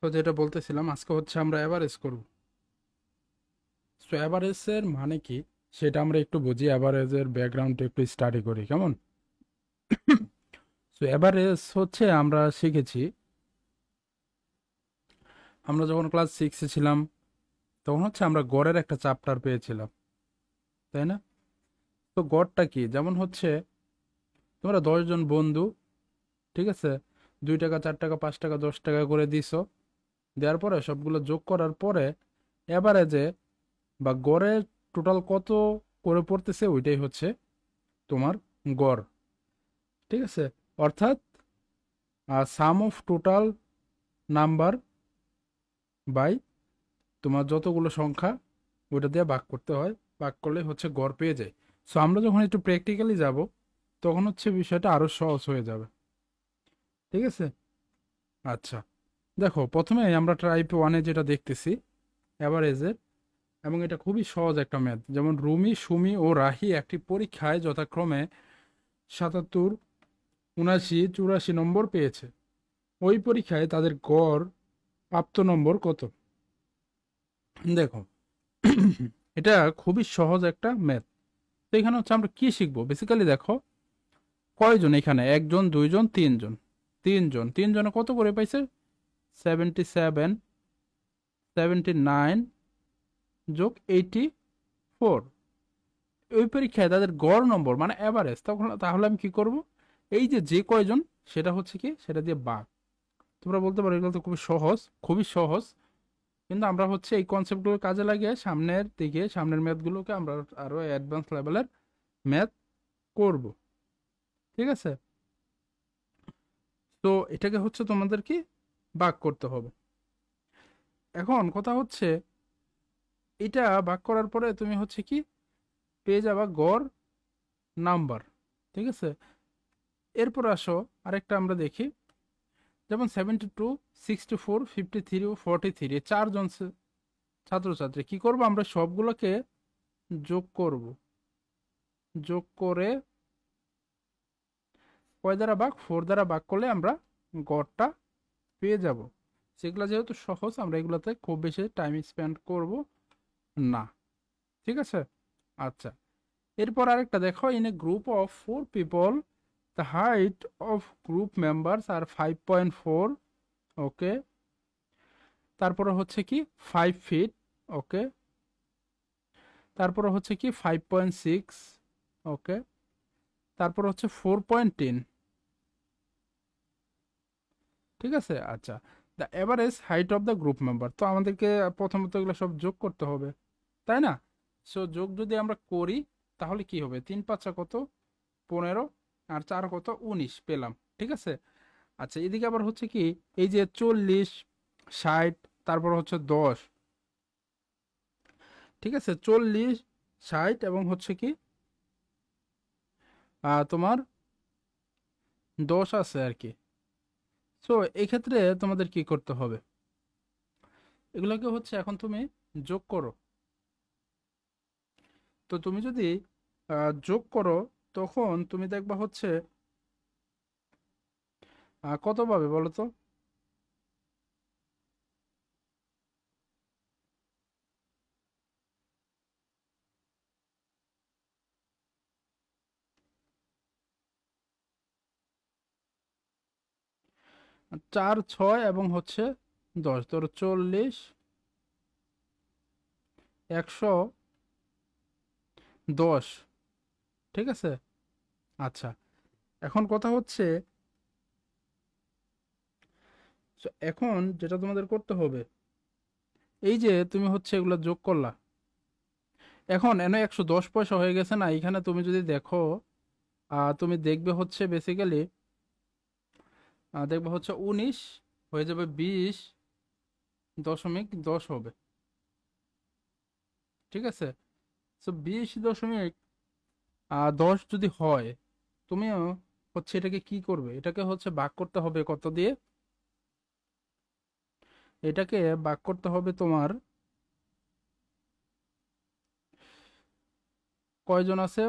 তো যেটা বলতেছিলাম আজকে হচ্ছে আমরা অ্যাভারেজ করব সো অ্যাভারেজের মানে কি সেটা আমরা একটু বুঝি অ্যাভারেজের ব্যাকগ্রাউন্ডটা একটু স্টাডি করি কেমন সো অ্যাভারেজ হচ্ছে আমরা শিখেছি আমরা যখন ক্লাস সিক্সে ছিলাম তখন হচ্ছে আমরা গড়ের একটা চাপ্টার পেয়েছিলাম তাই না তো গড়টা কি যেমন হচ্ছে তোমরা দশজন বন্ধু ঠিক আছে দুই টাকা চার টাকা পাঁচ টাকা দশ টাকা করে দিছো দেওয়ার পরে সবগুলো যোগ করার পরে যে বা গড়ে টোটাল কত করে পড়তেছে ওইটাই হচ্ছে তোমার গড় ঠিক আছে অর্থাৎ sum of total number by তোমার যতগুলো সংখ্যা ওইটা দিয়ে ভাগ করতে হয় ভাগ করলে হচ্ছে গড় পেয়ে যায় সো আমরা যখন একটু প্র্যাকটিক্যালি যাব তখন হচ্ছে বিষয়টা আরও সহজ হয়ে যাবে ঠিক আছে আচ্ছা দেখো প্রথমে আমরা টাইপ ওয়ানে যেটা দেখতেছি অ্যাভারেজের এবং এটা খুবই সহজ একটা ম্যাথ যেমন রুমি সুমি ও রাহি একটি পরীক্ষায় যথাক্রমে সাতাত্তর উনাশি চুরাশি নম্বর পেয়েছে ওই পরীক্ষায় তাদের গড় প্রাপ্ত নম্বর কত দেখো এটা খুবই সহজ একটা ম্যাথ তো এখানে হচ্ছে আমরা কি শিখবো বেসিক্যালি দেখো কয়জন এখানে একজন দুইজন তিনজন তিনজন তিনজনে কত করে পাইছে সেভেন্টি সেভেন সেভেন্টি নাইন যোগ এইটি ফোর ওই পরীক্ষায় তাদের গড় নম্বর মানে অ্যাভারেজ তখন তাহলে আমি কি করব এই যে যে কয়জন সেটা হচ্ছে কি সেটা দিয়ে বাঘ তোমরা বলতে পারো এগুলো তো খুবই সহজ খুবই সহজ কিন্তু আমরা হচ্ছে এই কনসেপ্টগুলো কাজে লাগিয়ে সামনের দিকে সামনের ম্যাথগুলোকে আমরা আরও অ্যাডভান্স লেভেলের ম্যাথ করব ঠিক আছে তো এটাকে হচ্ছে তোমাদের কি ভাগ করতে হবে এখন কথা হচ্ছে এটা ভাগ করার পরে তুমি হচ্ছে কি পেয়ে যাবা গড় নাম্বার ঠিক আছে এরপর আসো আরেকটা আমরা দেখি যেমন seventy two sixty four fifty three ও ফর্টি থ্রি চারজন ছাত্রছাত্রী কী করবো আমরা সবগুলোকে যোগ করব যোগ করে কয় দ্বারা বাঘ ফোর দ্বারা বাঘ করলে আমরা গড়টা পেয়ে যাব সেগুলো যেহেতু সহজ আমরা এগুলোতে খুব বেশি টাইম স্পেন্ড করব না ঠিক আছে আচ্ছা এরপর আরেকটা দেখো in a group of four people the height of group member আর ফাইভ পয়েন্ট ফোর ওকে তারপর হচ্ছে কি ফাইভ ফিট ওকে তারপরে হচ্ছে কি ফাইভ পয়েন্ট সিক্স ওকে তারপর হচ্ছে ফোর পয়েন্ট টেন ঠিক আছে আচ্ছা the average height of the group member তো আমাদেরকে প্রথমত এগুলো সব যোগ করতে হবে তাই না সো যোগ যদি আমরা করি তাহলে কি হবে তিন পাঁচা কত পনেরো আর চার কত উনিশ পেলাম ঠিক আছে আচ্ছা এদিকে আবার হচ্ছে কি এই যে চল্লিশ ষাট তারপর হচ্ছে দশ ঠিক আছে চল্লিশ ষাট এবং হচ্ছে কি তোমার দশ আছে আর কি সো এক্ষেত্রে তোমাদের কি করতে হবে এগুলোকে হচ্ছে এখন তুমি যোগ করো তো তুমি যদি যোগ করো তখন তুমি দেখবা হচ্ছে কত পাবে বলো তো চার ছয় এবং হচ্ছে দশ ধরো চল্লিশ একশো দশ ঠিক আছে আচ্ছা এখন কথা হচ্ছে এখন যেটা তোমাদের করতে হবে এই যে তুমি হচ্ছে এগুলো যোগ করলা এখন এনে একশো দশ পয়সা হয়ে গেছে না এখানে তুমি যদি দেখো তুমি দেখবে হচ্ছে বেসিক্যালি দেখবো হচ্ছে উনিশ হয়ে যাবে বিশ দশমিক দশ হবে ঠিক আছে সো বিশ দশমিক দশ যদি হয় তুমিও হচ্ছে এটাকে কি করবে এটাকে হচ্ছে ভাগ করতে হবে কত দিয়ে এটাকে ভাগ করতে হবে তোমার কয়জন আছে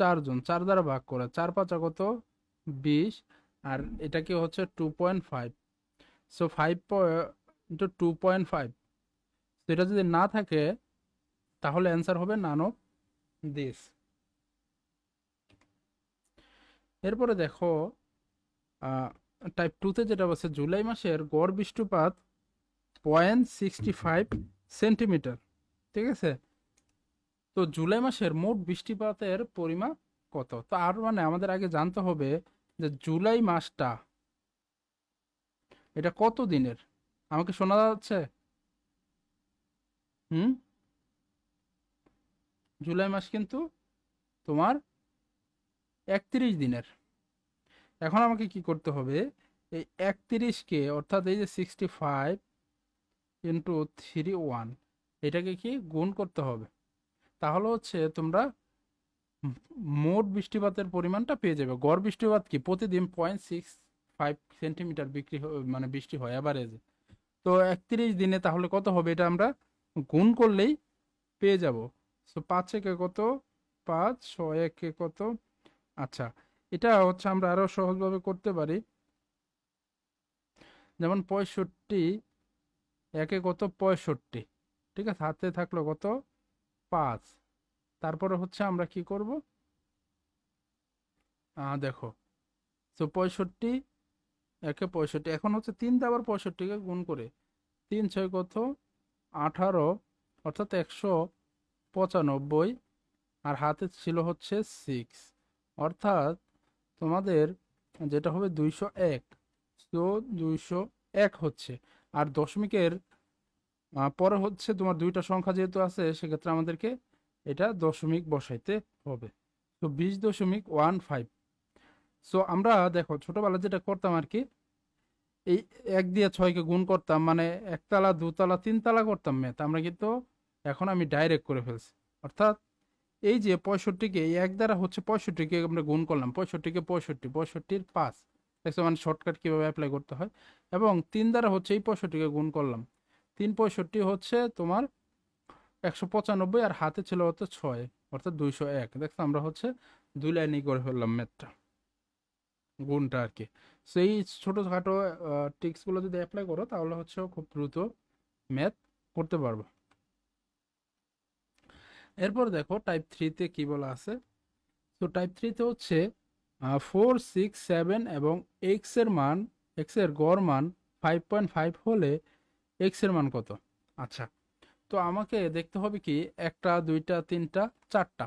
চারজন চার দ্বারা ভাগ করে চার পাঁচা কত বিশ আর এটা কি হচ্ছে two point five so five into two point five তো এটা যদি না থাকে তাহলে অ্যান্সার হবে নান অফ দিস এরপরে দেখো টাইপ টুতে যেটা বলছে জুলাই মাসের গড় বৃষ্টিপাত পয়েন্ট সিক্সটি ফাইভ সেন্টিমিটার ঠিক আছে তো জুলাই মাসের মোট বৃষ্টিপাতের পরিমাপ কত তো আর মানে আমাদের আগে জানতে হবে যে জুলাই মাসটা এটা কত দিনের আমাকে শোনা যাচ্ছে হুম জুলাই মাস কিন্তু তোমার একত্রিশ দিনের এখন আমাকে কি করতে হবে এই একত্রিশকে অর্থাৎ এই যে sixty five into three one এটাকে কি গুণ করতে হবে তাহলে হচ্ছে তোমরা মোট বৃষ্টিপাতের পরিমাণটা পেয়ে যাবে গড় বৃষ্টিপাত কি প্রতিদিন পয়েন্ট সিক্স ফাইভ সেন্টিমিটার বিক্রি মানে বৃষ্টি হয় অ্যাভারেজ তো একত্রিশ দিনে তাহলে কত হবে এটা আমরা গুণ করলেই পেয়ে যাব তো পাঁচ একে কত পাঁচ ছয় একে কত আচ্ছা এটা হচ্ছে আমরা আরও সহজভাবে করতে পারি যেমন পঁয়ষট্টি একে কত পঁয়ষট্টি ঠিক আছে হাতে থাকলো কত পাঁচ তারপরে হচ্ছে আমরা কি করব দেখো তো পঁয়ষট্টি একে পঁয়ষট্টি এখন হচ্ছে তিন আবার পঁয়ষট্টিকে গুণ করে তিন ছয় কত আঠারো অর্থাৎ একশো পঁচানব্বই আর হাতে ছিল হচ্ছে সিক্স অর্থাৎ তোমাদের যেটা হবে দুইশো এক তো দুইশো এক হচ্ছে আর দশমিকের পরে হচ্ছে তোমার দুইটা সংখ্যা যেহেতু আছে সেক্ষেত্রে আমাদেরকে এটা দশমিক বসাইতে হবে তো বিশ দশমিক ওয়ান ফাইভ সো আমরা দেখো ছোটোবেলা যেটা করতাম আর কি এই এক দিয়ে ছয়কে গুণ করতাম মানে একতলা দুতলা তিনতলা করতাম তা আমরা কিন্তু এখন আমি ডাইরেক্ট করে ফেলছি অর্থাৎ এই যে পঁয়ষট্টিকে এই এক দ্বারা হচ্ছে পঁয়ষট্টিকে আমরা গুণ করলাম পঁয়ষট্টিকে পঁয়ষট্টি পঁয়ষট্টির পাঁচ দেখছো মানে শর্টকাট কীভাবে অ্যাপ্লাই করতে হয় এবং তিন দ্বারা হচ্ছে এই পঁয়ষট্টিকে গুণ করলাম তিন পঁয়ষট্টি হচ্ছে তোমার একশো পঁচানব্বই আর হাতে ছিল হচ্ছে ছয় অর্থাৎ দুইশো এক দেখছো আমরা হচ্ছে দুই লাইনই করে ফেললাম ম্যাথটা গুণটা আর কি সেই খাটো টিক্সগুলো যদি অ্যাপ্লাই করো তাহলে হচ্ছে খুব দ্রুত ম্যাথ করতে পারবো এরপর দেখো টাইপ থ্রিতে কি বলা আছে তো টাইপ থ্রিতে হচ্ছে ফোর সিক্স সেভেন এবং এক্সের মান এক্সের গড় মান ফাইভ পয়েন্ট ফাইভ হলে এক্সের মান কত আচ্ছা তো আমাকে দেখতে হবে কি একটা দুইটা তিনটা চারটা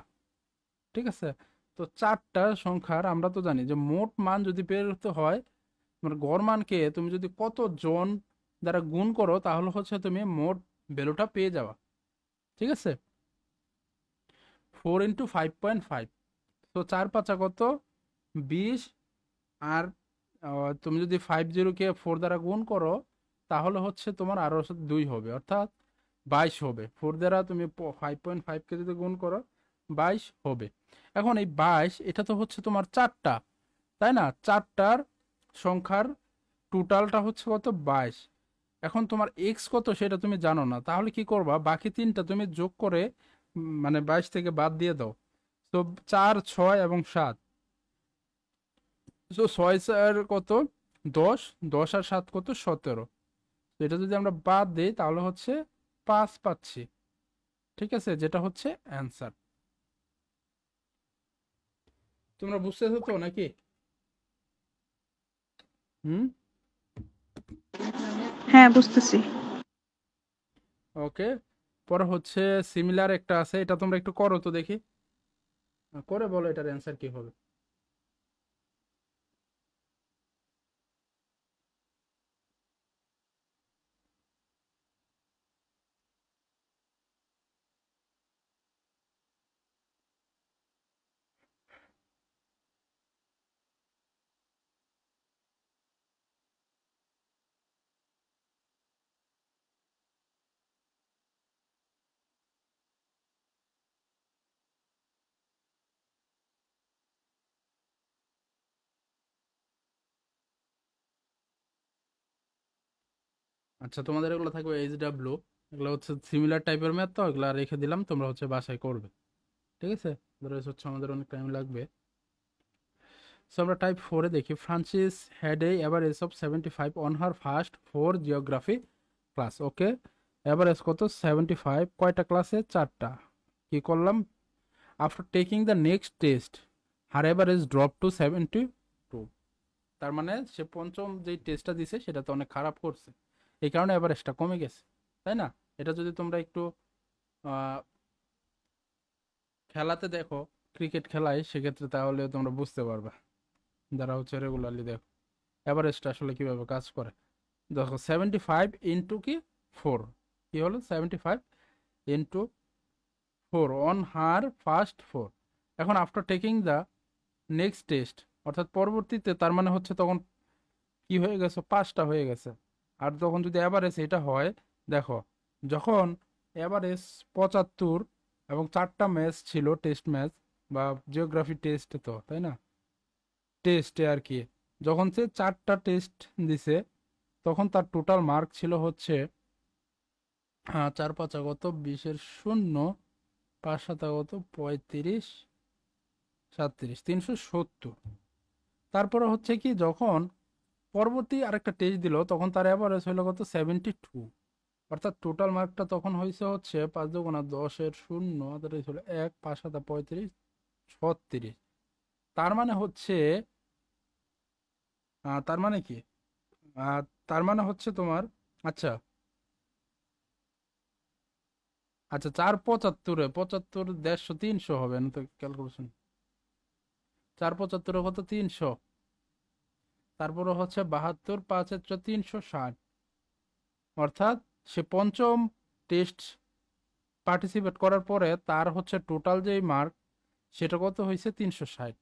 ঠিক আছে তো চারটা সংখ্যার আমরা তো জানি যে মোট মান যদি প্রেরিত হয় মানে গড় মানকে তুমি যদি কত জন দ্বারা গুণ করো তাহলে হচ্ছে তুমি মোট ভ্যালুটা পেয়ে যাওয়া ঠিক আছে four into five point five তো চার পাঁচা কত বিশ আর তুমি যদি ফাইভ জিরোকে ফোর দ্বারা গুণ করো তাহলে হচ্ছে তোমার আরও দুই হবে অর্থাৎ বাইশ হবে ফোর দ্বারা তুমি ফাইভ পয়েন্ট ফাইভকে যদি গুণ করো বাইশ হবে এখন এই বাইশ এটা তো হচ্ছে তোমার চারটা তাই না চারটার সংখ্যার টোটালটা হচ্ছে কত বাইশ এখন তোমার এক্স কত সেটা তুমি জানো না তাহলে কি করবা বাকি তিনটা তুমি যোগ করে মানে বাইশ থেকে বাদ দিয়ে দাও তো চার ছয় এবং সাত তো ছয় চার কত দশ দশ আর সাত কত সতেরো তো এটা যদি আমরা বাদ দিই তাহলে হচ্ছে পাঁচ পাচ্ছি ঠিক আছে যেটা হচ্ছে অ্যান্সার তোমরা বুঝতেছো তো নাকি হুম হ্যাঁ বুঝতেছি ওকে পরে হচ্ছে সিমিলার একটা আছে এটা তোমরা একটু করো তো দেখি হ্যাঁ, করে বলো এটার অ্যান্সার কি হবে আচ্ছা তোমাদের এগুলো থাকবে এইচ ডাব্লু এগুলো হচ্ছে সিমিলার টাইপের ম্যাথ তো এগুলো রেখে দিলাম তোমরা হচ্ছে বাসায় করবে ঠিক আছে হচ্ছে আমাদের অনেক টাইম লাগবে সো আমরা টাইপ ফোরে দেখি Francis had a average of seventy five on her first four geography class okay average কত সেভেন্টি ফাইভ কয়টা ক্লাসে চারটা কি করলাম after taking the next test her average drop to seventy two তার মানে সে পঞ্চম যে টেস্টটা দিছে সেটা তো অনেক খারাপ করছে এই কারণে অ্যাভারেজটা কমে গেছে তাই না এটা যদি তোমরা একটু খেলাতে দেখো ক্রিকেট খেলায় সেক্ষেত্রে তাহলে তোমরা বুঝতে পারবে যারা হচ্ছে রেগুলারলি দেখো অ্যাভারেজটা আসলে কীভাবে কাজ করে দেখো সেভেন্টি ফাইভ ইন্টু কি ফোর কি হলো seventy five into four on her first four এখন after taking the next test অর্থাৎ পরবর্তীতে তার মানে হচ্ছে তখন কি হয়ে গেছে পাঁচটা হয়ে গেছে আর তখন যদি অ্যাভারেজ এটা হয় দেখো যখন অ্যাভারেজ পঁচাত্তর এবং চারটা ম্যাচ ছিল টেস্ট ম্যাচ বা জিওগ্রাফি টেস্ট তো তাই না টেস্টে আর কি যখন সে চারটা টেস্ট দিছে তখন তার টোটাল মার্ক ছিল হচ্ছে চার পাঁচাগত বিশের শূন্য পাঁচ শতাগত পঁয়ত্রিশ সাতত্রিশ তিনশো সত্তর তারপরে হচ্ছে কি যখন পরবর্তী আরেকটা টেস্ট দিল তখন তার অ্যাভারেজ হইল কত সেভেন্টি টু অর্থাৎ টোটাল মার্কটা তখন হয়েছে হচ্ছে পাঁচ দুগুণা দশের শূন্য মানে হলো এক পাঁচ সাতা পঁয়ত্রিশ ছত্রিশ তার মানে হচ্ছে তার মানে কি তার মানে হচ্ছে তোমার আচ্ছা আচ্ছা চার পঁচাত্তরে পঁচাত্তর দেড়শো তিনশো হবে না তো ক্যালকুলেশন চার পঁচাত্তরে কত তিনশো তারপরে হচ্ছে বাহাত্তর পাঁচ হচ্ছে তিনশো ষাট অর্থাৎ সে পঞ্চম টেস্ট পার্টিসিপেট করার পরে তার হচ্ছে টোটাল যে মার্ক সেটা কত হয়েছে তিনশো ষাট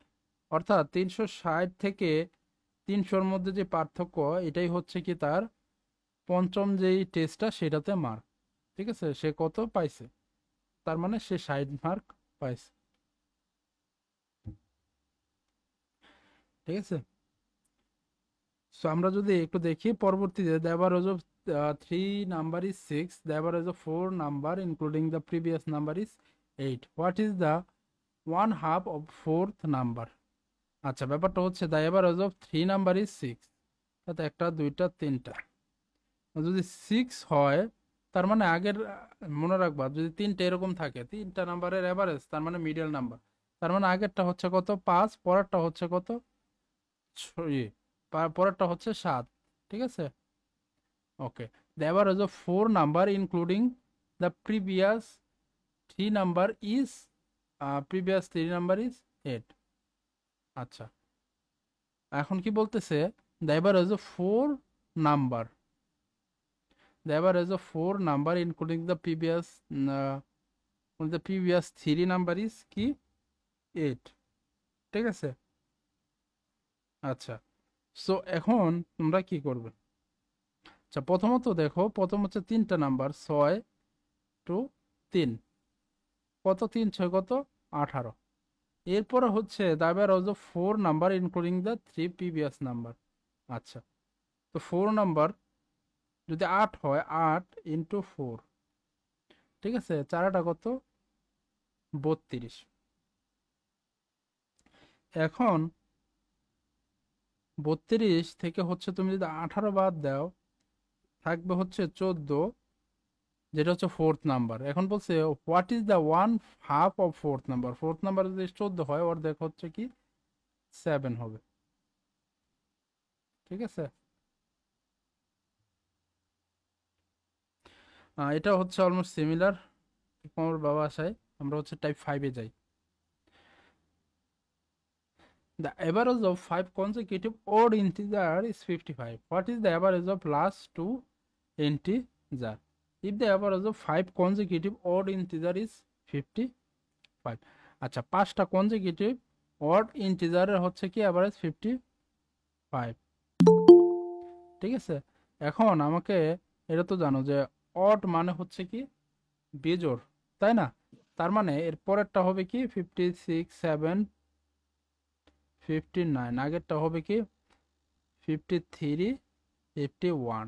অর্থাৎ তিনশো ষাট থেকে তিনশোর মধ্যে যে পার্থক্য এটাই হচ্ছে কি তার পঞ্চম যেই টেস্টটা সেটাতে মার্ক ঠিক আছে সে কত পাইছে তার মানে সে ষাট মার্ক পাইছে ঠিক আছে সো আমরা যদি একটু দেখি পরবর্তীতে দেবার ওজ of three number is six দেবার ওজ of four number including the previous number is eight what is the one half of fourth number আচ্ছা ব্যাপারটা হচ্ছে the ওজ of three number is six তাতে একটা দুইটা তিনটা যদি সিক্স হয় তার মানে আগের মনে রাখবা যদি তিনটা এরকম থাকে তিনটা নাম্বারের অ্যাভারেজ তার মানে মিডিয়াল নাম্বার তার মানে আগেরটা হচ্ছে কত পাঁচ পরেরটা হচ্ছে কত ছয় পরেরটা হচ্ছে সাত ঠিক আছে ওকে দেওয়ার average four number including the previous three number is previous three number is eight আচ্ছা এখন কি বলতেছে দেবার অ্যাভারেজ এ ফোর নাম্বার দেবার average A four number including the previous the previous three number is কি এইট ঠিক আছে আচ্ছা সো এখন তোমরা কি করবে আচ্ছা প্রথমত দেখো প্রথম হচ্ছে তিনটা নাম্বার ছয় টু তিন কত তিন ছয় কত আঠারো এরপরে হচ্ছে দাবার average four number including the three previous number আচ্ছা তো ফোর নাম্বার যদি আট হয় আট ইন্টু ফোর ঠিক আছে চারাটা কত বত্রিশ এখন বত্রিশ থেকে হচ্ছে তুমি যদি আঠারো বাদ দাও থাকবে হচ্ছে চোদ্দ যেটা হচ্ছে ফোর্থ নাম্বার এখন বলছে what is the one half of fourth number fourth number যদি চোদ্দ হয় ওর দেখ হচ্ছে কি সেভেন হবে ঠিক আছে এটা হচ্ছে অলমোস্ট সিমিলার আমার বাবা আসায় আমরা হচ্ছে টাইপ ফাইভে যাই The average of five consecutive odd integer is 55. What is the average of last two integer? If the average of five consecutive odd integer is 55. acha pasta consecutive odd integer er hocche ki average 55 ঠিক আছে এখন আমাকে এটা তো জানো যে odd মানে হচ্ছে কি বেজোর তাই না তার মানে এর পরেরটা হবে কি fifty six seven fifty nine আগেরটা হবে কি ফিফটি থ্রি ফিফটি ওয়ান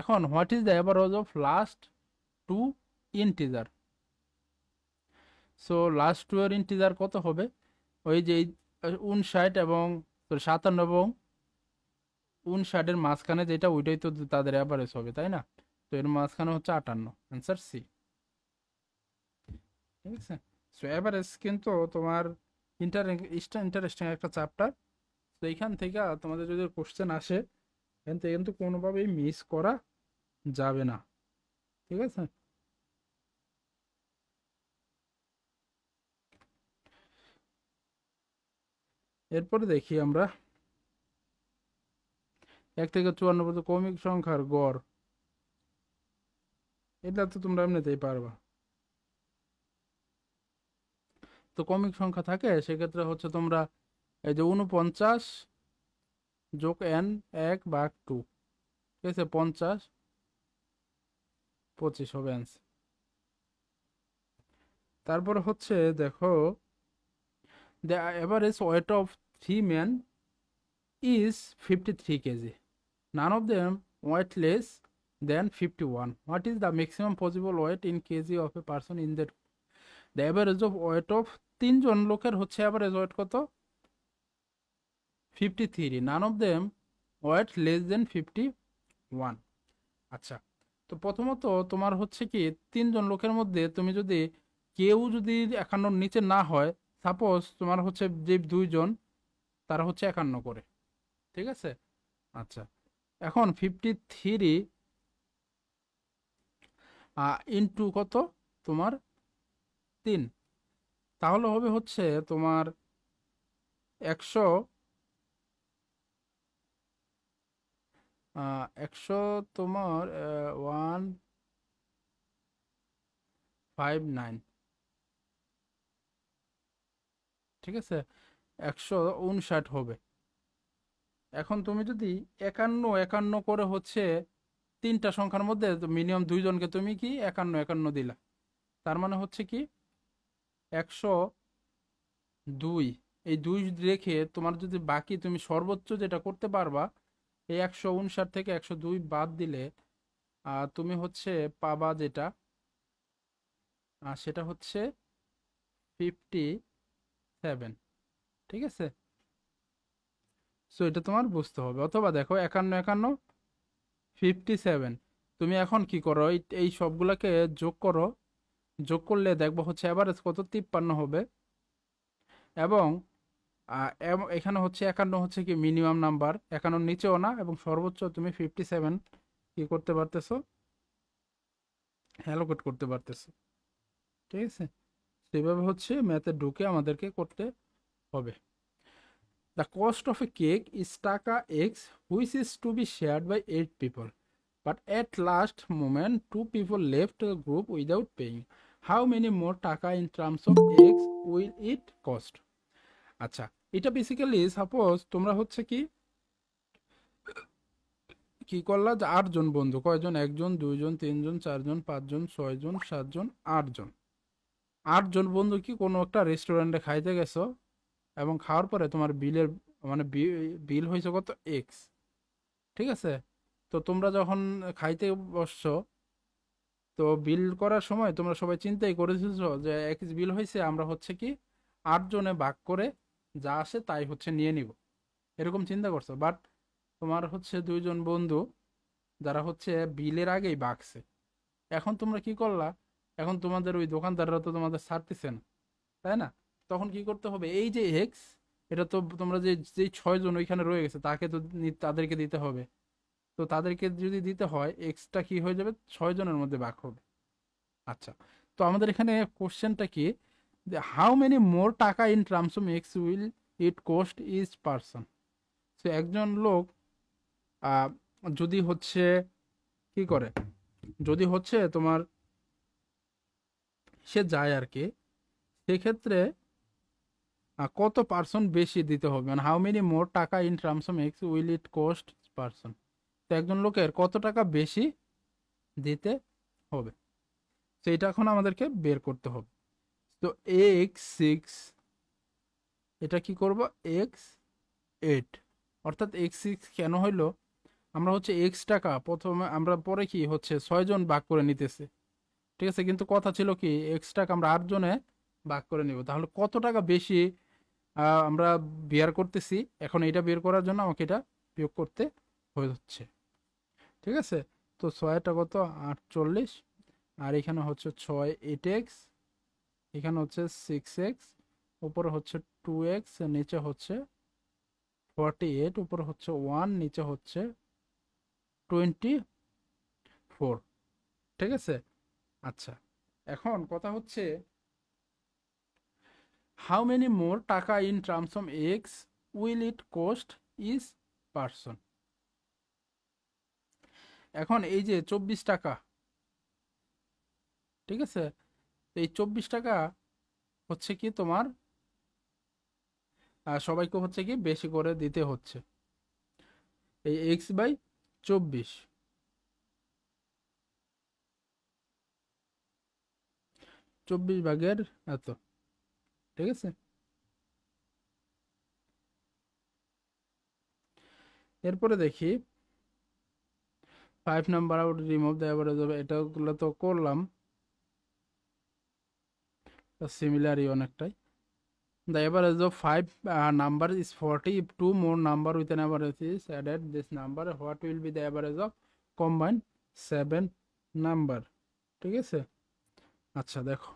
এখন what is the average of last two integer so last two এর ইন্টিজার কত হবে ওই যে উনষাট এবং সাতান্ন এবং উনষাটের মাঝখানে যেটা ওইটাই তো তাদের অ্যাভারেজ হবে তাই না তো এর মাঝখানে হচ্ছে আটান্ন অ্যান্সার সি ঠিক আছে সো অ্যাভারেজ কিন্তু তোমার ইন্টার ইন্টারেস্টিং একটা চ্যাপ্টার তো এইখান থেকে তোমাদের যদি কোশ্চেন আসে এখান থেকে কিন্তু কোনোভাবেই মিস করা যাবে না ঠিক আছে এরপরে দেখি আমরা এক থেকে চুয়ান্ন পর্যন্ত কৌমিক সংখ্যার গড় এটা তো তোমরা এমনিতেই পারবা তো কমিক সংখ্যা থাকে সেক্ষেত্রে হচ্ছে তোমরা এই যে উনপঞ্চাশ যোগ এন এক বাঘ টু ঠিক আছে পঞ্চাশ পঁচিশ হবে তারপর হচ্ছে দেখো the average weight of three man is fifty three kg none of them weight less than fifty one what is the maximum possible weight in kg of a person in that the average of weight of তিনজন লোকের হচ্ছে average weight কত fifty three none of them weight less than fifty one আচ্ছা তো প্রথমত তোমার হচ্ছে কি তিনজন লোকের মধ্যে তুমি যদি কেউ যদি একান্নর নিচে না হয় সাপোজ তোমার হচ্ছে যে দুইজন তারা হচ্ছে একান্ন করে ঠিক আছে আচ্ছা এখন ফিফটি থ্রি ইন্টু কত তোমার তিন তাহলে হবে হচ্ছে তোমার একশো একশো তোমার ওয়ান ফাইভ নাইন ঠিক আছে একশো উনষাট হবে এখন তুমি যদি একান্ন একান্ন করে হচ্ছে তিনটা সংখ্যার মধ্যে মিনিমাম দুইজনকে তুমি কি একান্ন একান্ন দিলা তার মানে হচ্ছে কি একশো দুই এই দুই রেখে তোমার যদি বাকি তুমি সর্বোচ্চ যেটা করতে পারবা এই একশো উনষাট থেকে একশো দুই বাদ দিলে তুমি হচ্ছে পাবা যেটা সেটা হচ্ছে ফিফটি সেভেন ঠিক আছে সো এটা তোমার বুঝতে হবে অথবা দেখো একান্ন একান্ন ফিফটি সেভেন তুমি এখন কি করো এই সবগুলোকে যোগ করো যোগ করলে দেখবো হচ্ছে অ্যাভারেজ কত তিপ্পান্ন হবে এবং এখানে হচ্ছে একান্ন হচ্ছে কি মিনিমাম নাম্বার একান্ন নিচেও না এবং সর্বোচ্চ তুমি ফিফটি সেভেন কি করতে পারতেছ অ্যালোকেট করতে পারতেছো ঠিক আছে সেভাবে হচ্ছে ম্যাথে ঢুকে আমাদেরকে করতে হবে the cost of a cake is taka x which is to be shared by eight people but at last moment two people left group without paying how many more taka in terms of x will it cost আচ্ছা এটা basically suppose তোমরা হচ্ছে কি কি করলা যে আটজন বন্ধু কয়জন একজন দুইজন তিনজন চারজন পাঁচজন ছয়জন সাতজন আটজন আটজন বন্ধু কি কোনো একটা রেস্টুরেন্টে খাইতে গেছো এবং খাওয়ার পরে তোমার বিলের মানে বিল হয়েছে কত এক্স ঠিক আছে তো তোমরা যখন খাইতে বসছো তো বিল করার সময় তোমরা সবাই চিন্তাই করেছিস যে এক বিল হয়েছে আমরা হচ্ছে কি আটজনে ভাগ করে যা আসে তাই হচ্ছে নিয়ে নিব এরকম চিন্তা করছো বাট তোমার হচ্ছে দুইজন বন্ধু যারা হচ্ছে বিলের আগেই বাঁকছে এখন তোমরা কি করলা এখন তোমাদের ওই দোকানদাররা তো তোমাদের ছাড়তেছে না তাই না তখন কি করতে হবে এই যে এক্স এটা তো তোমরা যে যে ছয়জন ওইখানে রয়ে গেছে তাকে তো তাদেরকে দিতে হবে তো তাদেরকে যদি দিতে হয় এক্সটা কি হয়ে যাবে ছয় জনের মধ্যে ভাগ হবে আচ্ছা তো আমাদের এখানে কোশ্চেনটা কি how many more taka in terms of x will it cost is person তো একজন লোক যদি হচ্ছে কি করে যদি হচ্ছে তোমার সে যায় আর কি সেক্ষেত্রে কত পার্সন বেশি দিতে হবে মানে how many more taka in terms of x will it cost person তো একজন লোকের কত টাকা বেশি দিতে হবে তো এটা এখন আমাদেরকে বের করতে হবে তো এক্স সিক্স এটা কি করব এক্স এইট অর্থাৎ এক্স সিক্স কেন হইলো আমরা হচ্ছে এক্স টাকা প্রথমে আমরা পরে কি হচ্ছে ছয়জন ভাগ করে নিতেছে ঠিক আছে কিন্তু কথা ছিল কি এক্স টাকা আমরা আটজনে ভাগ করে নিব তাহলে কত টাকা বেশি আমরা বিয়ার করতেছি এখন এটা বের করার জন্য আমাকে এটা বিয়োগ করতে হচ্ছে ঠিক আছে তো ছয়টা কত আটচল্লিশ আর এখানে হচ্ছে ছয় এইট এক্স এখানে হচ্ছে সিক্স এক্স উপরে হচ্ছে টু এক্স নিচে হচ্ছে ফর্টি এইট উপরে হচ্ছে ওয়ান নিচে হচ্ছে টোয়েন্টি ফোর ঠিক আছে আচ্ছা এখন কথা হচ্ছে how many more taka in terms of x will it cost is person এখন এই যে চব্বিশ টাকা ঠিক আছে এই চব্বিশ টাকা হচ্ছে কি তোমার সবাইকে হচ্ছে কি বেশি করে দিতে হচ্ছে এই এক্স বাই চব্বিশ চব্বিশ ভাগের এত ঠিক আছে এরপরে দেখি five number out remove the average হবে এটাগুলো তো করলাম সিমিলারই অনেকটাই the average of five number is forty if two more number with an average is added this number what will be the average of combine seven number ঠিক আছে আচ্ছা দেখো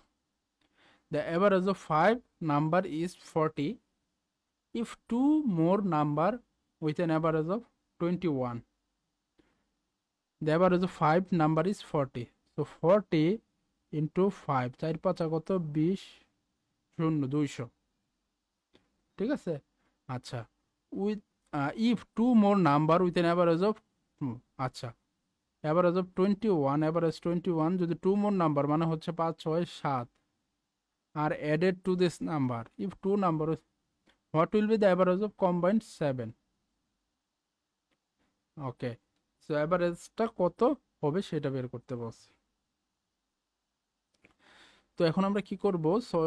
the average of five number is forty if two more number with an average of twenty one the average of 5 number is 40 so 40 into 5 চার পাঁচা কত বিশ শূন্য দুইশো ঠিক আছে আচ্ছা with if two more number with an average of আচ্ছা average of twenty one average twenty one যদি টু মোর নাম্বার মানে হচ্ছে পাঁচ ছয় সাত আর added to this number if two number what will be the average of combined seven okay so অ্যাভারেজটা কত হবে সেটা বের করতে বলছে তো এখন আমরা কি করব সো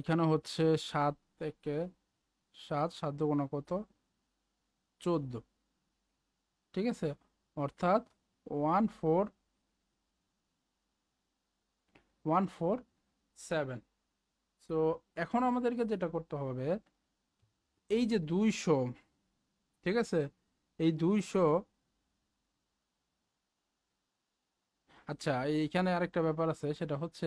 এখানে হচ্ছে সাত থেকে সাত সাত গোনা কত চোদ্দ ঠিক আছে অর্থাৎ one four one four seven so এখন আমাদেরকে যেটা করতে হবে এই যে দুইশো ঠিক আছে এই দুইশো আচ্ছা এইখানে আরেকটা ব্যাপার আছে সেটা হচ্ছে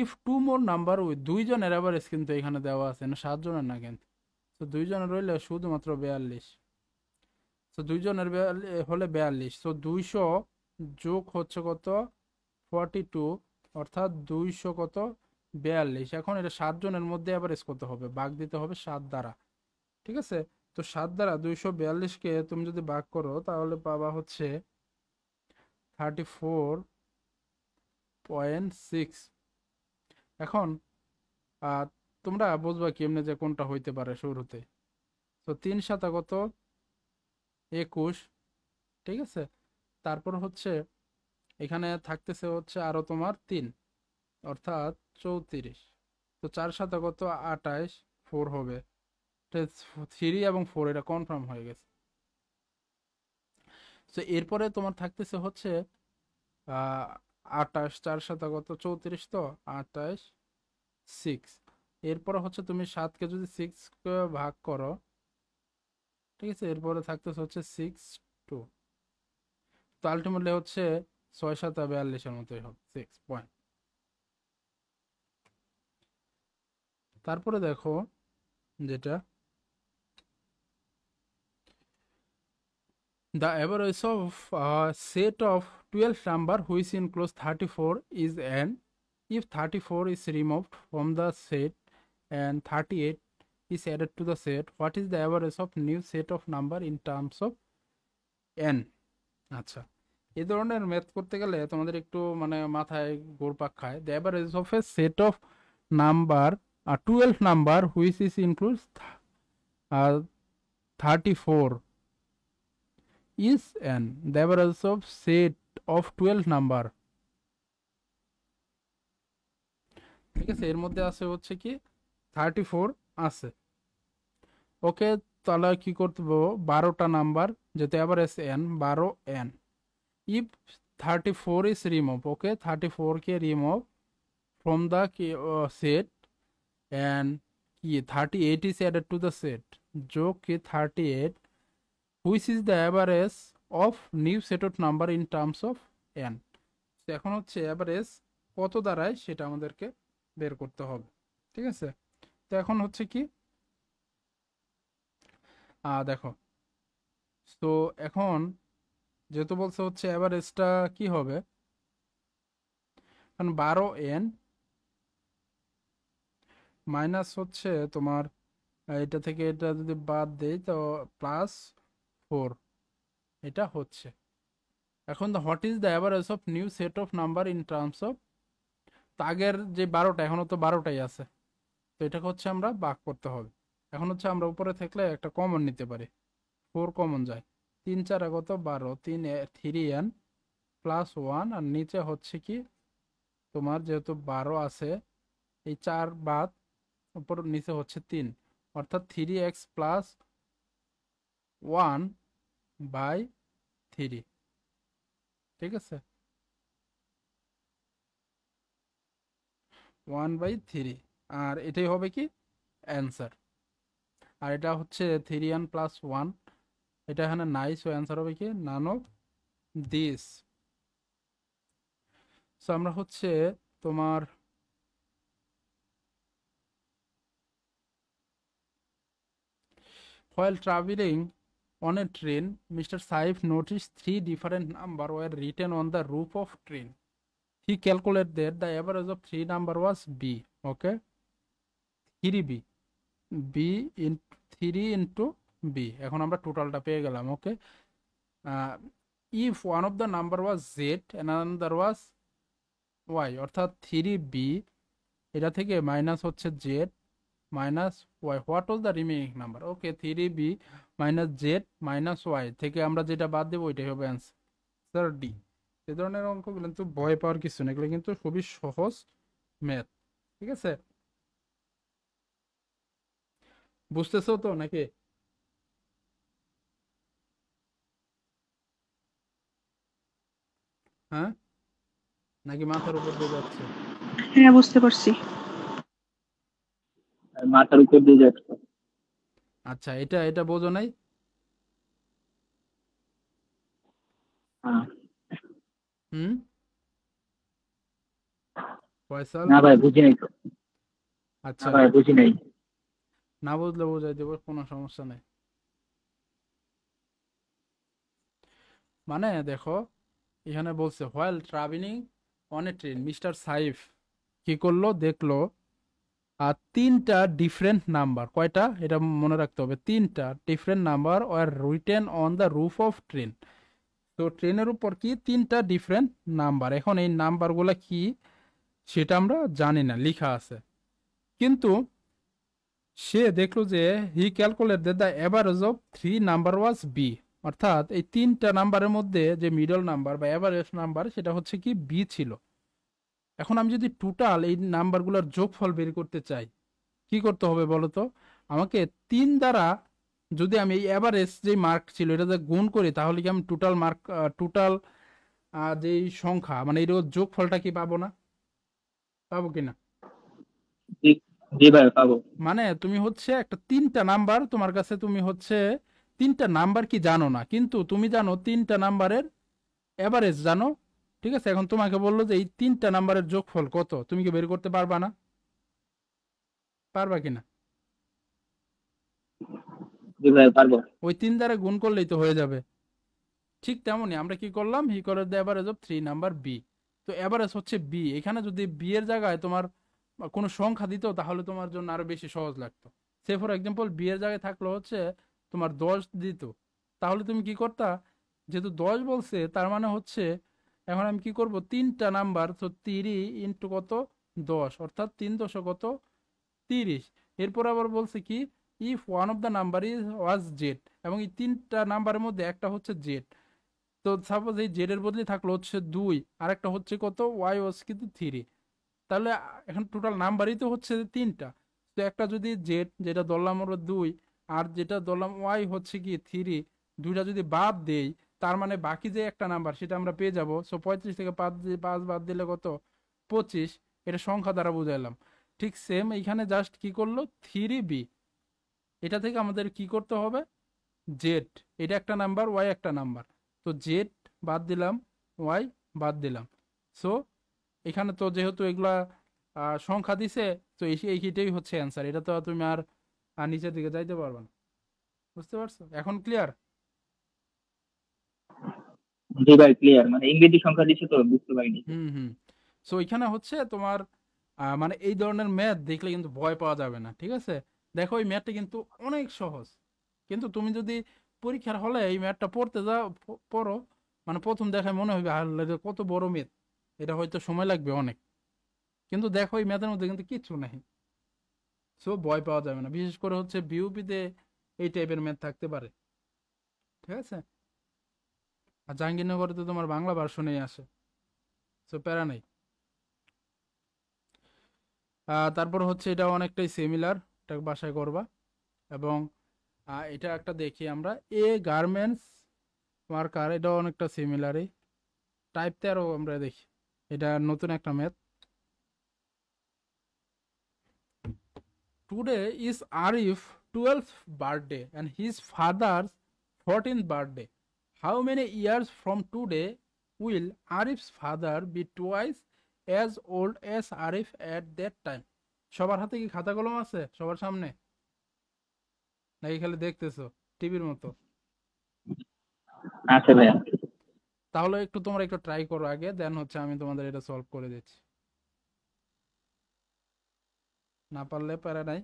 if two more number with দুইজনের অ্যাভারেজ কিন্তু এখানে দেওয়া আছে না সাতজনের না কিন্তু তো দুইজনের রইলে শুধুমাত্র বেয়াল্লিশ তো দুইজনের হলে বেয়াল্লিশ তো দুইশো যোগ হচ্ছে কত ফর্টি টু অর্থাৎ দুইশো কত বেয়াল্লিশ এখন এটা সাতজনের মধ্যে অ্যাভারেজ কত হবে বাঘ দিতে হবে সাত দ্বারা ঠিক আছে তো সাত দ্বারা দুইশো বিয়াল্লিশকে তুমি যদি বাঘ করো তাহলে পাবা হচ্ছে থার্টি ফোর পয়েন্ট সিক্স এখন তোমরা বুঝবা কেমনে যে কোনটা হইতে পারে শুরুতে তো তিন শতাগত একুশ ঠিক আছে তারপর হচ্ছে এখানে থাকতেছে হচ্ছে আরও তোমার তিন অর্থাৎ চৌত্রিশ তো চার শতাগত আটাইশ ফোর হবে থ্রি এবং ফোর এটা কনফার্ম হয়ে গেছে এরপরে তোমার থাকতেছে হচ্ছে আটাশ চার সাথে কত চৌত্রিশ তো আটাশ সিক্স এরপরে হচ্ছে তুমি সাতকে যদি সিক্স ভাগ করো ঠিক আছে এরপরে থাকতেছে হচ্ছে সিক্স টু তো আলটিমেটলি হচ্ছে ছয় সাত বিয়াল্লিশের মতোই হবে সিক্স পয়েন্ট তারপরে দেখো যেটা The average of a set of 12 number which includes 34 is n. If 34 is removed from the set and 38 is added to the set, what is the average of new set of number in terms of n? আচ্ছা এই ধরনের math করতে গেলে তোমাদের একটু মানে মাথায় গোড়পাক খায় the average of a set of number twelve number which is includes thirty four is n. The average of set of 12 number. ঠিক আছে এর মধ্যে আছে হচ্ছে কি থার্টি ফোর আছে ওকে তাহলে কি করতে হবে বারোটা নাম্বার যেতে আবার এস এন বারো n if thirty four is remove okay thirty কে remove from the set and কি thirty eight is added to the set যোগ কি thirty eight which is the average of new of number in terms of n এখন হচ্ছে average কত দাঁড়ায় সেটা আমাদেরকে বের করতে হবে ঠিক আছে তো এখন হচ্ছে কি দেখো তো এখন যেহেতু বলছে হচ্ছে অ্যাভারেজটা কি হবে কারণ বারো এন মাইনাস হচ্ছে তোমার এটা থেকে এটা যদি বাদ দেয় তো প্লাস ফোর এটা হচ্ছে এখন the what is the average of new set of number in terms of তাগের যে বারোটা এখনও তো বারোটাই আছে তো এটাকে হচ্ছে আমরা বাক করতে হবে এখন হচ্ছে আমরা উপরে থাকলে একটা কমন নিতে পারি ফোর কমন যায় তিন চার আগত বারো তিন থ্রি এন প্লাস ওয়ান আর নিচে হচ্ছে কি তোমার যেহেতু বারো আছে এই চার বাদ উপর নিচে হচ্ছে তিন অর্থাৎ three x plus one by three ঠিক আছে ওয়ান বাই থ্রি আর এটাই হবে কি অ্যান্সার আর এটা হচ্ছে থ্রি অ্যান প্লাস ওয়ান এটা এখানে নাইস ও অ্যান্সার হবে কি নান অফ দিস সো আমরা হচ্ছে তোমার while traveling on a train mister Saif notice three different number were written on the roof of train he calculate that the average of three number was b okay three b b in three into b এখন আমরা টোটালটা পেয়ে গেলাম okay if one of the number was z and another was y অর্থাৎ three b এটা থেকে minus হচ্ছে z minus y what was the remaining number okay three b minus z minus y থেকে আমরা যেটা বাদ দেবো ওইটাই হবে অ্যান্সার স্যার ডি এ ধরনের অঙ্কগুলো কিন্তু ভয় পাওয়ার কিছু না এগুলো কিন্তু খুবই সহজ ম্যাথ ঠিক আছে তো নাকি হ্যাঁ নাকি মাথার উপর দিয়ে যাচ্ছে হ্যাঁ বুঝতে পারছি মাথার উপর দিয়ে যাচ্ছে আচ্ছা এটা এটা বোঝো নাই হ্যাঁ। হুম ফয়সাল না ভাই বুঝি নাই আচ্ছা ভাই বুঝি নাই না বুঝলে বোঝাই দেবো কোনো সমস্যা নেই মানে দেখো এখানে বলছে while traveling on a train mister Saif কি করলো দেখলো আর তিনটা ডিফারেন্ট নাম্বার কয়টা এটা মনে রাখতে হবে তিনটা different number were written on the roof of train তো ট্রেনের উপর কি তিনটা ডিফারেন্ট নাম্বার এখন এই নাম্বারগুলো কি সেটা আমরা জানি না লিখা আছে কিন্তু সে দেখল যে he calculate the average of three number was b অর্থাৎ এই তিনটা নাম্বারের মধ্যে যে মিডল নাম্বার বা অ্যাভারেজ নাম্বার সেটা হচ্ছে কি বি ছিল এখন আমি যদি টোটাল এই নাম্বারগুলোর যোগফল বের করতে চাই কি করতে হবে বলতো আমাকে তিন দ্বারা যদি আমি এই অ্যাভারেজ যে মার্ক ছিল এটা যদি গুণ করি তাহলে কি আমি টোটাল মার্ক টোটাল যে সংখ্যা মানে এর যোগফলটা কি পাবো না পাবো কি না মানে তুমি হচ্ছে একটা তিনটা নাম্বার তোমার কাছে তুমি হচ্ছে তিনটা নাম্বার কি জানো না কিন্তু তুমি জানো তিনটা নাম্বারের অ্যাভারেজ জানো ঠিক আছে এখন তোমাকে বললো যে এই তিনটা নাম্বারের যোগফল কত তুমি কি বের করতে পারবা না পারবা কিনা ওই তিন দ্বারা গুণ করলেই তো হয়ে যাবে ঠিক তেমনই আমরা কি করলাম হি কলের the average of three number b তো অ্যাভারেজ হচ্ছে বি এখানে যদি বি এর জায়গায় তোমার কোনো সংখ্যা দিত তাহলে তোমার জন্য আরো বেশি সহজ লাগতো সে ফর এক্সাম্পল বি এর জায়গায় থাকলো হচ্ছে তোমার দশ দিত তাহলে তুমি কি করতা যেহেতু দশ বলছে তার মানে হচ্ছে এখন আমি কি করব তিনটা নাম্বার তো তিরি ইন্টু কত দশ অর্থাৎ তিন দশ কত তিরিশ এরপর আবার বলছে কি if one of the number is was z এবং এই তিনটা নাম্বারের মধ্যে একটা হচ্ছে জেড তো সাপোজ এই জেডের বদলে থাকলো হচ্ছে দুই আর একটা হচ্ছে কত ওয়াই ওয়াজ কিন্তু থ্রি তাহলে এখন টোটাল নাম্বারই তো হচ্ছে তিনটা তো একটা যদি জেড যেটা ধরলাম নাম্বার দুই আর যেটা ধরলাম ওয়াই হচ্ছে কি থ্রি দুইটা যদি বাদ দেয় তার মানে বাকি যে একটা নাম্বার সেটা আমরা পেয়ে যাব সো পঁয়ত্রিশ থেকে পাঁচ পাঁচ বাদ দিলে কত পঁচিশ এটা সংখ্যা দ্বারা বুঝাইলাম ঠিক সেম এইখানে জাস্ট কি করলো থ্রি বি এটা থেকে আমাদের কি করতে হবে জেড এটা একটা নাম্বার ওয়াই একটা নাম্বার তো জেড বাদ দিলাম ওয়াই বাদ দিলাম সো এখানে তো যেহেতু এগুলা সংখ্যা দিছে তো এই এটাই হচ্ছে অ্যান্সার এটা তো তুমি আর নিচের দিকে যাইতে পারবে না বুঝতে পারছো এখন ক্লিয়ার ক্লিয়ার মানে ইংরেজি সংখ্যা দিছে তো বুঝতে পারিনি হুম হুম সো এখানে হচ্ছে তোমার মানে এই ধরনের ম্যাথ দেখলে কিন্তু ভয় পাওয়া যাবে না ঠিক আছে দেখো এই ম্যাথটা কিন্তু অনেক সহজ কিন্তু তুমি যদি পরীক্ষার হলে এই ম্যাথটা পড়তে যাও পড়ো মানে প্রথম দেখায় মনে হবে কত বড় মেদ এটা হয়তো সময় লাগবে অনেক কিন্তু দেখো এই ম্যাথের মধ্যে কিন্তু কিচ্ছু নাই সো ভয় পাওয়া যাবে না বিশেষ করে হচ্ছে বিউপিতে এই টাইপের ম্যাথ থাকতে পারে ঠিক আছে আর জাহাঙ্গীরনগরে তো তোমার বাংলা ভার্সনেই আসে তো প্যারা নেই তারপর হচ্ছে এটা অনেকটাই সিমিলার এটা বাসায় করবা এবং এটা একটা দেখি আমরা এ গার্মেন্টস মার্কার এটা অনেকটা সিমিলারই টাইপ তেরো আমরা দেখি এটা নতুন একটা math today is Arif twelve birthday and his father fourteen birthday how many years from today will Arif's father be twice as old as Arif at that time সবার হাতে কি খাতা কলম আছে সবার সামনে নাকি খালি দেখতেছো টিভির মতো তাহলে একটু তোমরা একটু ট্রাই করো আগে দেন হচ্ছে আমি তোমাদের এটা সলভ করে দিচ্ছি না পারলে প্যারা নাই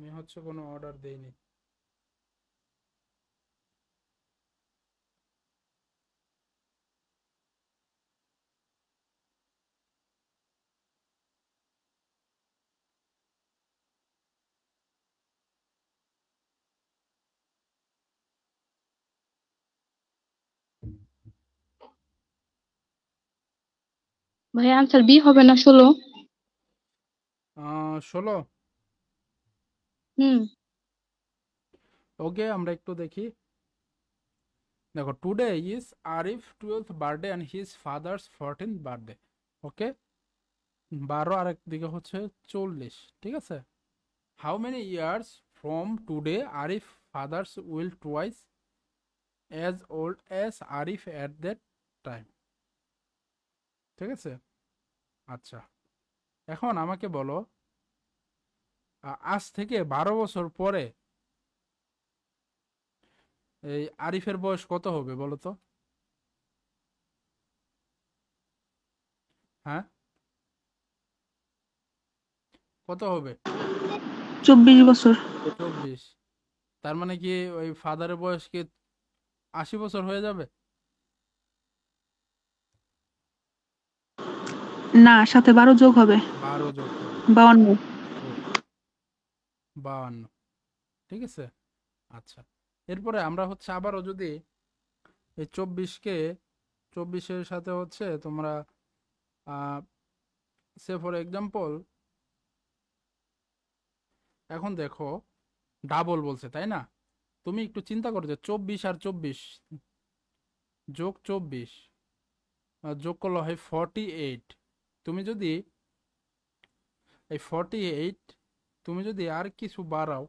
আমি হচ্ছে কোনো অর্ডার দেইনি ভাই আনসার বি হবে না ষোলো ষোলো ওকে আমরা একটু দেখি দেখো today is Arif twelfth birthday and his father's fourteen birthday okay বারো আর একদিকে হচ্ছে চল্লিশ ঠিক আছে how many years from today Arif father's will twice as old as Arif at that time ঠিক আছে আচ্ছা এখন আমাকে বলো আজ থেকে বারো বছর পরে এই আরিফের বয়স কত হবে বলো তো হ্যাঁ কত হবে চব্বিশ বছর চব্বিশ তার মানে কি ওই ফাদারের বয়স কি আশি বছর হয়ে যাবে না সাথে বারো যোগ হবে বারো যোগ বাউন্ন বাউান্ন ঠিক আছে আচ্ছা এরপরে আমরা হচ্ছে আবারও যদি এই চব্বিশকে চব্বিশের সাথে হচ্ছে তোমরা সে ফর এক্সাম্পল এখন দেখো ডাবল বলছে তাই না তুমি একটু চিন্তা করো যে চব্বিশ আর চব্বিশ যোগ চব্বিশ যোগ করলে হয় ফর্টি এইট তুমি যদি এই ফর্টি এইট তুমি যদি আর কিছু বাড়াও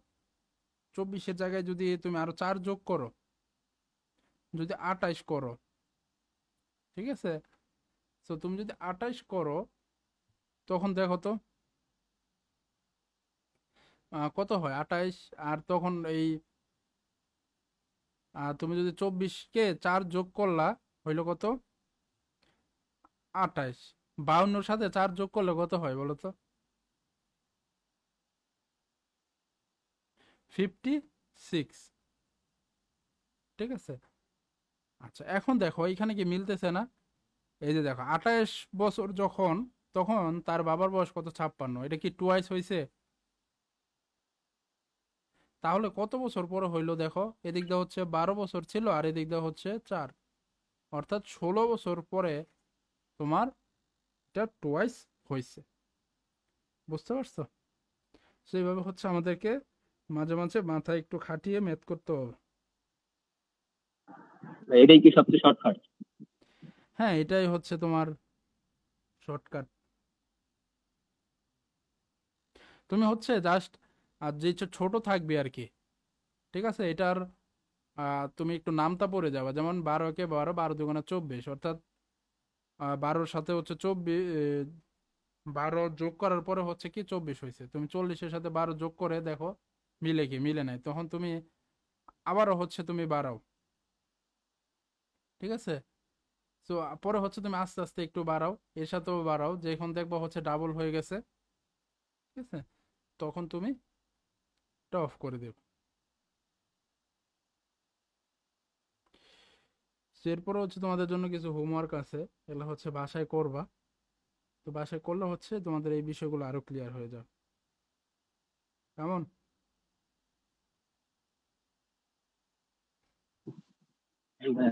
চব্বিশের জায়গায় যদি তুমি আরো চার যোগ করো যদি আটাইশ করো ঠিক আছে তো তুমি যদি আটাইশ করো তখন দেখো তো কত হয় আটাইশ আর তখন এই তুমি যদি চব্বিশকে চার যোগ করলা হইল কত আটাইশ বাউন্নর সাথে চার যোগ করলে কত হয় বলো তো ফিফটি সিক্স ঠিক আছে আচ্ছা এখন দেখো এখানে কি মিলতেছে না এই যে দেখো আঠাশ বছর যখন তখন তার বাবার বয়স কত ছাপ্পান্ন এটা কি টুয়াইস হয়েছে তাহলে কত বছর পরে হইলো দেখো এদিক দিয়ে হচ্ছে বারো বছর ছিল আর এদিক দিয়ে হচ্ছে চার অর্থাৎ ষোলো বছর পরে তোমার এটা টুয়াইস হয়েছে বুঝতে পারছো সেইভাবে হচ্ছে আমাদেরকে মাঝে মাঝে মাথা একটু খাটিয়ে ম্যাথ করতে হবে এটাই কি সবচেয়ে শর্টকাট হ্যাঁ এটাই হচ্ছে তোমার শর্টকাট তুমি হচ্ছে জাস্ট আর যে ছোট থাকবে আর কি ঠিক আছে এটার তুমি একটু নামটা পড়ে যাবা যেমন বারোকে বারো বারো দুগুণা চব্বিশ অর্থাৎ বারোর সাথে হচ্ছে চব্বিশ বারো যোগ করার পরে হচ্ছে কি চব্বিশ হয়েছে তুমি চল্লিশের সাথে বারো যোগ করে দেখো মিলে কি মিলে নাই তখন তুমি আবারও হচ্ছে তুমি বাড়াও ঠিক আছে তো পরে হচ্ছে তুমি আস্তে আস্তে একটু বাড়াও এর সাথেও বাড়াও যে এখন দেখবো হচ্ছে ডাবল হয়ে গেছে ঠিক আছে তখন তুমি এটা অফ করে দেব এরপরে হচ্ছে তোমাদের জন্য কিছু হোমওয়ার্ক আছে এগুলো হচ্ছে বাসায় করবা তো বাসায় করলে হচ্ছে তোমাদের এই বিষয়গুলো আরো ক্লিয়ার হয়ে যাবে কেমন Amen.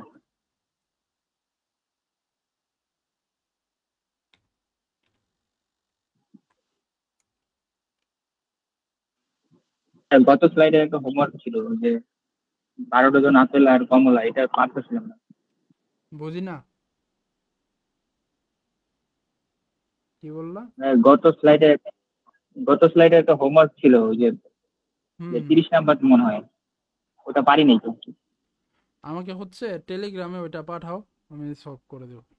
গত স্লাইডে একটা হোমওয়ার্ক ছিল যে বারো ডজন আপেল আর কমলা এটা পারতেছিলাম না বুঝি না কি বললা হ্যাঁ, গত স্লাইডে গত স্লাইডে একটা হোমওয়ার্ক ছিল যে তিরিশ নাম্বার মনে হয় ওটা পারিনি তো আমাকে হচ্ছে টেলিগ্রামে ওইটা পাঠাও আমি সলভ করে দেবো